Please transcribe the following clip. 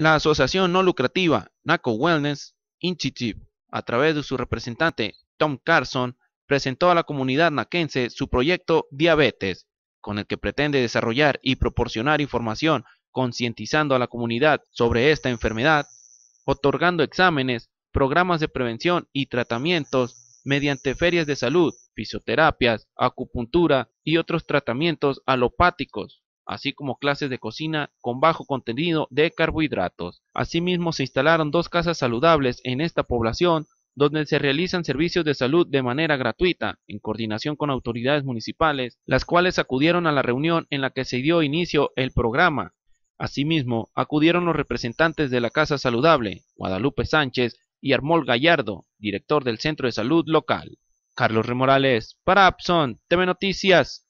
La asociación no lucrativa NACO Wellness Institute, a través de su representante Tom Carson, presentó a la comunidad naquense su proyecto Diabetes, con el que pretende desarrollar y proporcionar información concientizando a la comunidad sobre esta enfermedad, otorgando exámenes, programas de prevención y tratamientos mediante ferias de salud, fisioterapias, acupuntura y otros tratamientos alopáticos, así como clases de cocina con bajo contenido de carbohidratos. Asimismo, se instalaron dos casas saludables en esta población donde se realizan servicios de salud de manera gratuita, en coordinación con autoridades municipales, las cuales acudieron a la reunión en la que se dio inicio el programa. Asimismo, acudieron los representantes de la Casa Saludable, Guadalupe Sánchez y Armol Gallardo, director del Centro de Salud Local. Carlos Remorales, para TV Noticias,